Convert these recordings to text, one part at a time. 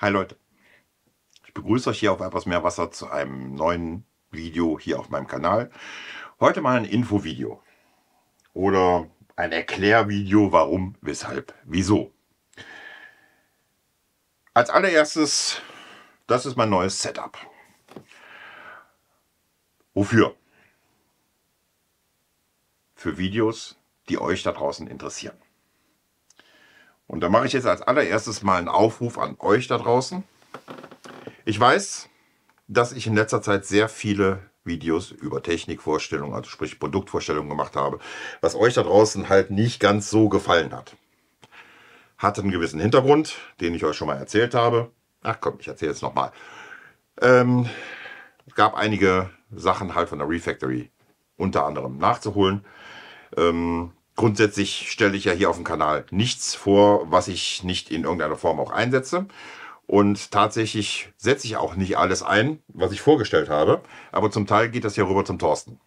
Hi Leute, ich begrüße euch hier auf etwas mehr Wasser zu einem neuen Video hier auf meinem Kanal. Heute mal ein Infovideo oder ein Erklärvideo, warum, weshalb, wieso. Als allererstes, das ist mein neues Setup. Wofür? Für Videos, die euch da draußen interessieren. Und da mache ich jetzt als allererstes mal einen Aufruf an euch da draußen. Ich weiß, dass ich in letzter Zeit sehr viele Videos über Technikvorstellungen, also sprich Produktvorstellungen gemacht habe, was euch da draußen halt nicht ganz so gefallen hat. Hatte einen gewissen Hintergrund, den ich euch schon mal erzählt habe. Ach komm, ich erzähle es nochmal. Ähm, es gab einige Sachen halt von der Refactory unter anderem nachzuholen. Ähm, Grundsätzlich stelle ich ja hier auf dem Kanal nichts vor, was ich nicht in irgendeiner Form auch einsetze. Und tatsächlich setze ich auch nicht alles ein, was ich vorgestellt habe. Aber zum Teil geht das hier rüber zum Thorsten.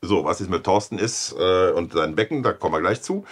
So, was jetzt mit Thorsten ist äh, und sein Becken, da kommen wir gleich zu.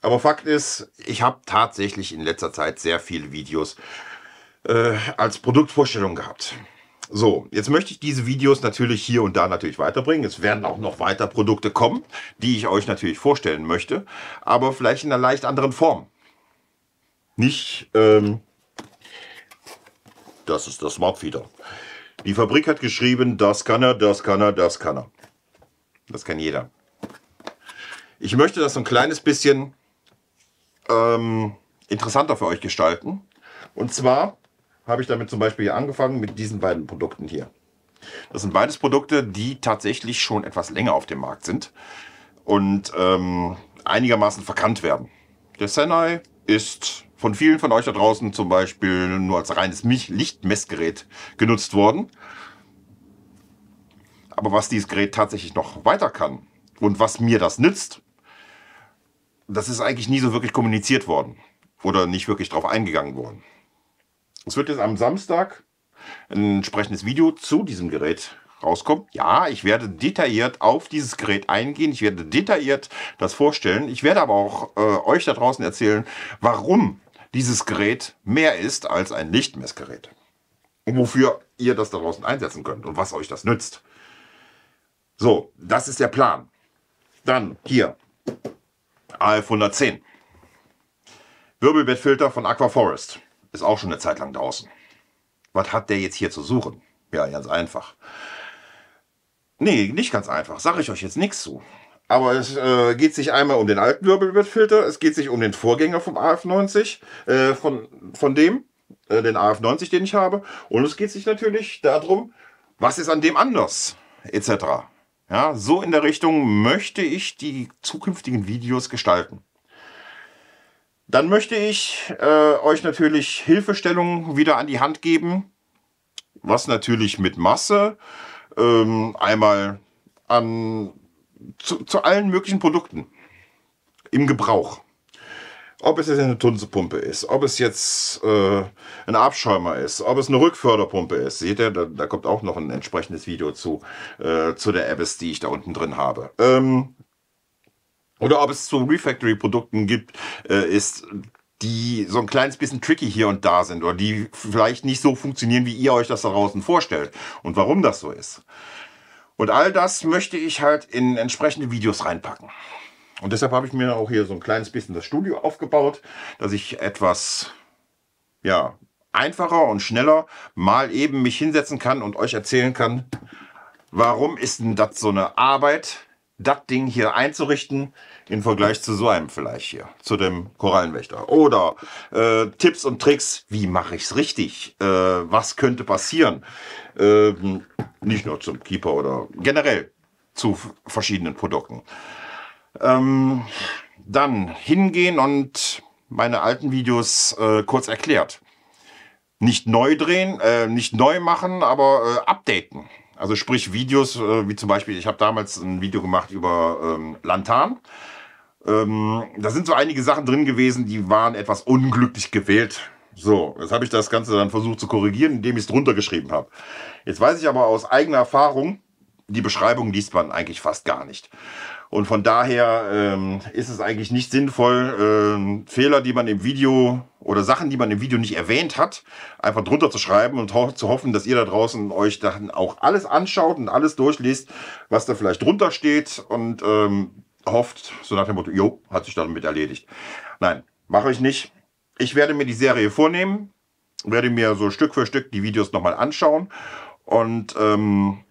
Aber Fakt ist, ich habe tatsächlich in letzter Zeit sehr viele Videos äh, als Produktvorstellung gehabt. So, jetzt möchte ich diese Videos natürlich hier und da natürlich weiterbringen. Es werden auch noch weiter Produkte kommen, die ich euch natürlich vorstellen möchte, aber vielleicht in einer leicht anderen Form. Nicht, ähm, das ist das Smart-Feeder. Die Fabrik hat geschrieben, das kann er, das kann er, das kann er. Das kann jeder. Ich möchte das so ein kleines bisschen ähm, interessanter für euch gestalten. Und zwar habe ich damit zum Beispiel hier angefangen mit diesen beiden Produkten hier. Das sind beides Produkte, die tatsächlich schon etwas länger auf dem Markt sind und ähm, einigermaßen verkannt werden. Der Senai ist von vielen von euch da draußen zum Beispiel nur als reines Lichtmessgerät genutzt worden. Aber was dieses Gerät tatsächlich noch weiter kann und was mir das nützt, das ist eigentlich nie so wirklich kommuniziert worden oder nicht wirklich darauf eingegangen worden. Es wird jetzt am Samstag ein entsprechendes Video zu diesem Gerät rauskommen. Ja, ich werde detailliert auf dieses Gerät eingehen. Ich werde detailliert das vorstellen. Ich werde aber auch äh, euch da draußen erzählen, warum dieses Gerät mehr ist als ein Lichtmessgerät. Und wofür ihr das da draußen einsetzen könnt und was euch das nützt. So, das ist der Plan. Dann hier, AF110. Wirbelbettfilter von Aquaforest ist auch schon eine Zeit lang draußen. Was hat der jetzt hier zu suchen? Ja, ganz einfach. Nee, nicht ganz einfach. Sage ich euch jetzt nichts zu. Aber es äh, geht sich einmal um den alten Wirbelwindfilter, es geht sich um den Vorgänger vom AF90, äh, von, von dem, äh, den AF90, den ich habe. Und es geht sich natürlich darum, was ist an dem anders, etc. Ja, so in der Richtung möchte ich die zukünftigen Videos gestalten. Dann möchte ich äh, euch natürlich Hilfestellungen wieder an die Hand geben, was natürlich mit Masse ähm, einmal an, zu, zu, allen möglichen Produkten im Gebrauch. Ob es jetzt eine Tunsepumpe ist, ob es jetzt äh, ein Abschäumer ist, ob es eine Rückförderpumpe ist. Seht ihr, da, da kommt auch noch ein entsprechendes Video zu, äh, zu der Abyss, die ich da unten drin habe. Ähm, oder ob es zu Refactory-Produkten gibt, äh, ist die so ein kleines bisschen tricky hier und da sind oder die vielleicht nicht so funktionieren, wie ihr euch das da draußen vorstellt und warum das so ist. Und all das möchte ich halt in entsprechende Videos reinpacken. Und deshalb habe ich mir auch hier so ein kleines bisschen das Studio aufgebaut, dass ich etwas ja, einfacher und schneller mal eben mich hinsetzen kann und euch erzählen kann, warum ist denn das so eine Arbeit, das Ding hier einzurichten, im Vergleich zu so einem vielleicht hier, zu dem Korallenwächter. Oder äh, Tipps und Tricks, wie mache ich es richtig? Äh, was könnte passieren? Ähm, nicht nur zum Keeper oder generell zu verschiedenen Produkten. Ähm, dann hingehen und meine alten Videos äh, kurz erklärt. Nicht neu drehen, äh, nicht neu machen, aber äh, updaten. Also sprich Videos, äh, wie zum Beispiel, ich habe damals ein Video gemacht über ähm, Lantan. Ähm, da sind so einige Sachen drin gewesen, die waren etwas unglücklich gewählt. So, jetzt habe ich das Ganze dann versucht zu korrigieren, indem ich es drunter geschrieben habe. Jetzt weiß ich aber aus eigener Erfahrung, die Beschreibung liest man eigentlich fast gar nicht. Und von daher ähm, ist es eigentlich nicht sinnvoll, ähm, Fehler, die man im Video oder Sachen, die man im Video nicht erwähnt hat, einfach drunter zu schreiben und ho zu hoffen, dass ihr da draußen euch dann auch alles anschaut und alles durchliest, was da vielleicht drunter steht und ähm, hofft, so nach dem Motto, jo, hat sich damit erledigt. Nein, mache ich nicht. Ich werde mir die Serie vornehmen, werde mir so Stück für Stück die Videos nochmal anschauen und ähm,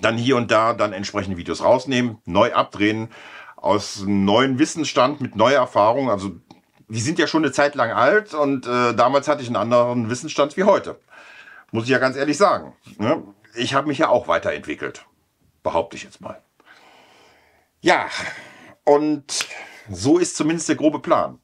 dann hier und da dann entsprechende Videos rausnehmen, neu abdrehen, aus einem neuen Wissensstand mit neuer Erfahrung. Also die sind ja schon eine Zeit lang alt und äh, damals hatte ich einen anderen Wissensstand wie heute. Muss ich ja ganz ehrlich sagen. Ne? Ich habe mich ja auch weiterentwickelt. Behaupte ich jetzt mal. Ja, und so ist zumindest der grobe Plan.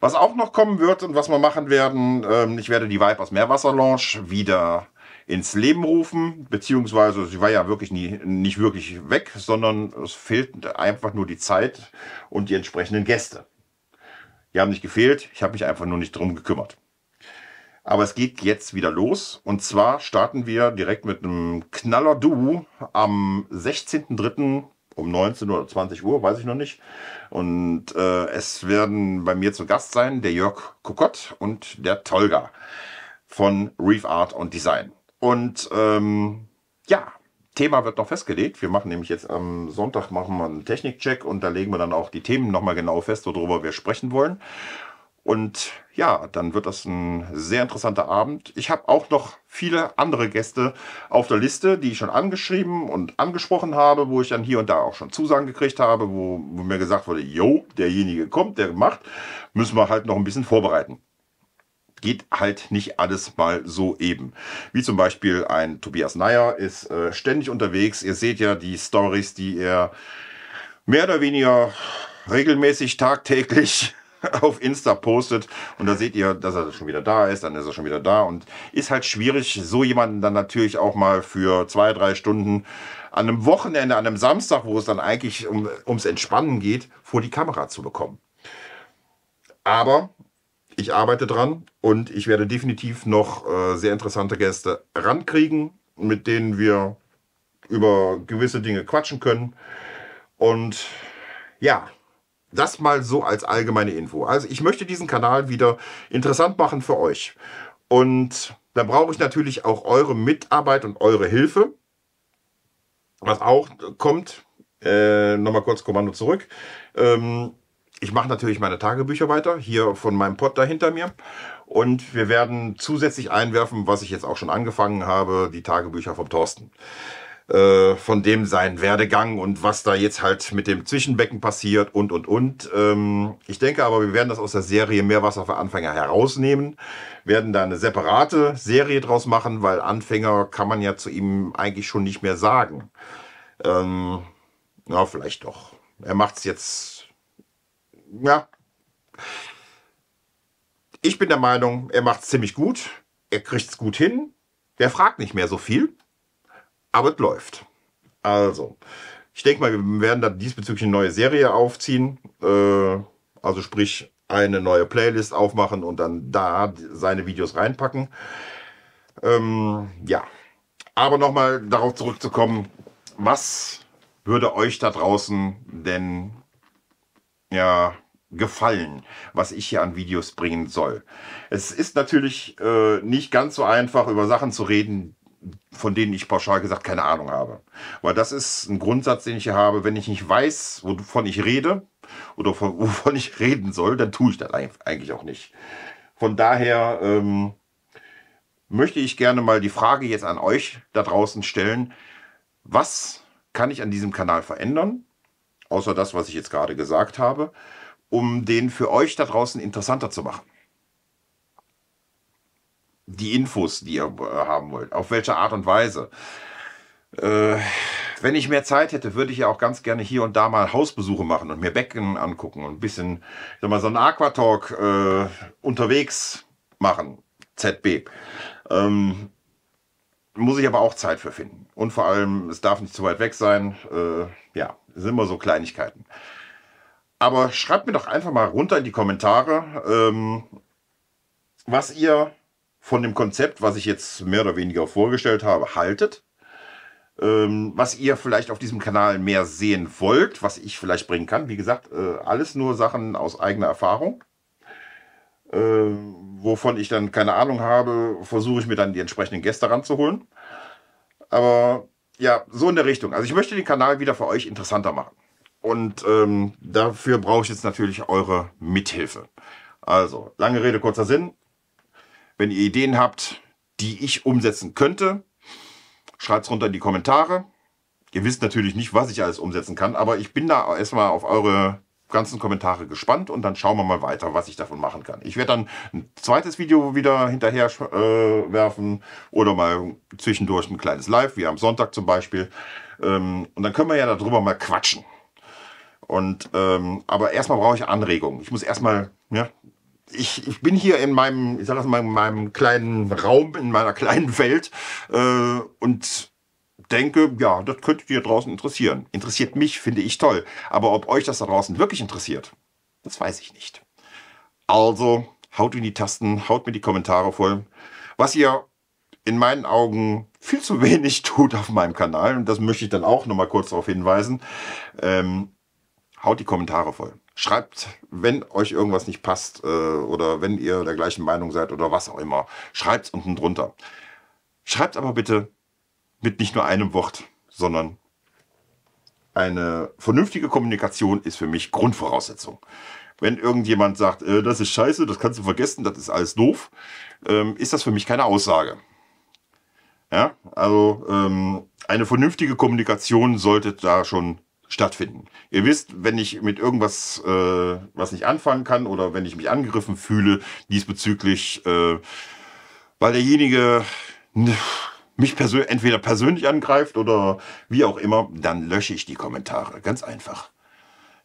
Was auch noch kommen wird und was wir machen werden, ähm, ich werde die Vipers Meerwasserlaunch wieder ins Leben rufen, beziehungsweise sie war ja wirklich nie, nicht wirklich weg, sondern es fehlt einfach nur die Zeit und die entsprechenden Gäste. Die haben nicht gefehlt, ich habe mich einfach nur nicht drum gekümmert. Aber es geht jetzt wieder los und zwar starten wir direkt mit einem Knaller-Du am 16.03 um 19 oder 20 Uhr, weiß ich noch nicht. Und äh, es werden bei mir zu Gast sein der Jörg Kokott und der Tolga von Reef Art und Design. Und ähm, ja, Thema wird noch festgelegt. Wir machen nämlich jetzt am Sonntag machen wir einen Technikcheck und da legen wir dann auch die Themen nochmal genau fest, worüber wir sprechen wollen. Und ja, dann wird das ein sehr interessanter Abend. Ich habe auch noch viele andere Gäste auf der Liste, die ich schon angeschrieben und angesprochen habe, wo ich dann hier und da auch schon Zusagen gekriegt habe, wo, wo mir gesagt wurde, jo, derjenige kommt, der macht, müssen wir halt noch ein bisschen vorbereiten. Geht halt nicht alles mal so eben. Wie zum Beispiel ein Tobias Neyer ist äh, ständig unterwegs. Ihr seht ja die Stories, die er mehr oder weniger regelmäßig tagtäglich auf Insta postet und da seht ihr, dass er schon wieder da ist, dann ist er schon wieder da und ist halt schwierig, so jemanden dann natürlich auch mal für zwei, drei Stunden an einem Wochenende, an einem Samstag, wo es dann eigentlich um, ums Entspannen geht, vor die Kamera zu bekommen. Aber ich arbeite dran und ich werde definitiv noch äh, sehr interessante Gäste rankriegen, mit denen wir über gewisse Dinge quatschen können und ja, das mal so als allgemeine Info. Also ich möchte diesen Kanal wieder interessant machen für euch. Und da brauche ich natürlich auch eure Mitarbeit und eure Hilfe. Was auch kommt, äh, nochmal kurz Kommando zurück. Ähm, ich mache natürlich meine Tagebücher weiter, hier von meinem Pod da hinter mir. Und wir werden zusätzlich einwerfen, was ich jetzt auch schon angefangen habe, die Tagebücher vom Thorsten. Äh, von dem sein Werdegang und was da jetzt halt mit dem Zwischenbecken passiert und, und, und. Ähm, ich denke aber, wir werden das aus der Serie Meerwasser für Anfänger herausnehmen, werden da eine separate Serie draus machen, weil Anfänger kann man ja zu ihm eigentlich schon nicht mehr sagen. Ähm, na, vielleicht doch. Er macht es jetzt. Ja. Ich bin der Meinung, er macht es ziemlich gut. Er kriegt es gut hin. Der fragt nicht mehr so viel. Aber es läuft. Also, ich denke mal, wir werden da diesbezüglich eine neue Serie aufziehen. Äh, also sprich, eine neue Playlist aufmachen und dann da seine Videos reinpacken. Ähm, ja. Aber nochmal darauf zurückzukommen, was würde euch da draußen denn ja gefallen, was ich hier an Videos bringen soll? Es ist natürlich äh, nicht ganz so einfach, über Sachen zu reden, von denen ich pauschal gesagt keine Ahnung habe. Weil das ist ein Grundsatz, den ich hier habe. Wenn ich nicht weiß, wovon ich rede oder von, wovon ich reden soll, dann tue ich das eigentlich auch nicht. Von daher ähm, möchte ich gerne mal die Frage jetzt an euch da draußen stellen. Was kann ich an diesem Kanal verändern? Außer das, was ich jetzt gerade gesagt habe, um den für euch da draußen interessanter zu machen die Infos, die ihr äh, haben wollt. Auf welche Art und Weise. Äh, wenn ich mehr Zeit hätte, würde ich ja auch ganz gerne hier und da mal Hausbesuche machen und mir Becken angucken und ein bisschen, ich sag mal, so ein Aquatalk äh, unterwegs machen. ZB. Ähm, muss ich aber auch Zeit für finden. Und vor allem, es darf nicht zu weit weg sein. Äh, ja, sind immer so Kleinigkeiten. Aber schreibt mir doch einfach mal runter in die Kommentare, ähm, was ihr von dem Konzept, was ich jetzt mehr oder weniger vorgestellt habe, haltet. Ähm, was ihr vielleicht auf diesem Kanal mehr sehen wollt, was ich vielleicht bringen kann. Wie gesagt, äh, alles nur Sachen aus eigener Erfahrung. Äh, wovon ich dann keine Ahnung habe, versuche ich mir dann die entsprechenden Gäste ranzuholen. Aber ja, so in der Richtung. Also ich möchte den Kanal wieder für euch interessanter machen. Und ähm, dafür brauche ich jetzt natürlich eure Mithilfe. Also, lange Rede, kurzer Sinn. Wenn ihr Ideen habt, die ich umsetzen könnte, schreibt es runter in die Kommentare. Ihr wisst natürlich nicht, was ich alles umsetzen kann, aber ich bin da erstmal auf eure ganzen Kommentare gespannt und dann schauen wir mal weiter, was ich davon machen kann. Ich werde dann ein zweites Video wieder hinterher äh, werfen oder mal zwischendurch ein kleines Live, wie am Sonntag zum Beispiel. Ähm, und dann können wir ja darüber mal quatschen. Und, ähm, aber erstmal brauche ich Anregungen. Ich muss erstmal ja, ich, ich, bin hier in meinem, ich sag das mal, in meinem kleinen Raum, in meiner kleinen Welt äh, und denke, ja, das könnte dir draußen interessieren. Interessiert mich, finde ich toll. Aber ob euch das da draußen wirklich interessiert, das weiß ich nicht. Also haut in die Tasten, haut mir die Kommentare voll. Was ihr in meinen Augen viel zu wenig tut auf meinem Kanal, und das möchte ich dann auch nochmal kurz darauf hinweisen, ähm, haut die Kommentare voll. Schreibt, wenn euch irgendwas nicht passt äh, oder wenn ihr der gleichen Meinung seid oder was auch immer. Schreibt es unten drunter. Schreibt aber bitte mit nicht nur einem Wort, sondern eine vernünftige Kommunikation ist für mich Grundvoraussetzung. Wenn irgendjemand sagt, äh, das ist scheiße, das kannst du vergessen, das ist alles doof, ähm, ist das für mich keine Aussage. Ja, also ähm, eine vernünftige Kommunikation sollte da schon stattfinden. Ihr wisst, wenn ich mit irgendwas äh, was nicht anfangen kann oder wenn ich mich angegriffen fühle diesbezüglich, äh, weil derjenige mich persö entweder persönlich angreift oder wie auch immer, dann lösche ich die Kommentare. Ganz einfach.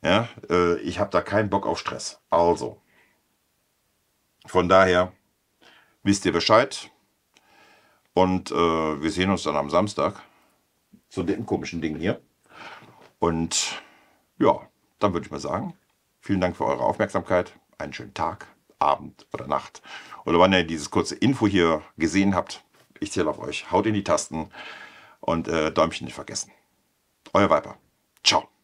Ja, äh, ich habe da keinen Bock auf Stress. Also, von daher wisst ihr Bescheid. Und äh, wir sehen uns dann am Samstag zu dem komischen Ding hier. Und ja, dann würde ich mal sagen, vielen Dank für eure Aufmerksamkeit. Einen schönen Tag, Abend oder Nacht. Oder wann ihr dieses kurze Info hier gesehen habt. Ich zähle auf euch. Haut in die Tasten und äh, Däumchen nicht vergessen. Euer Viper. Ciao.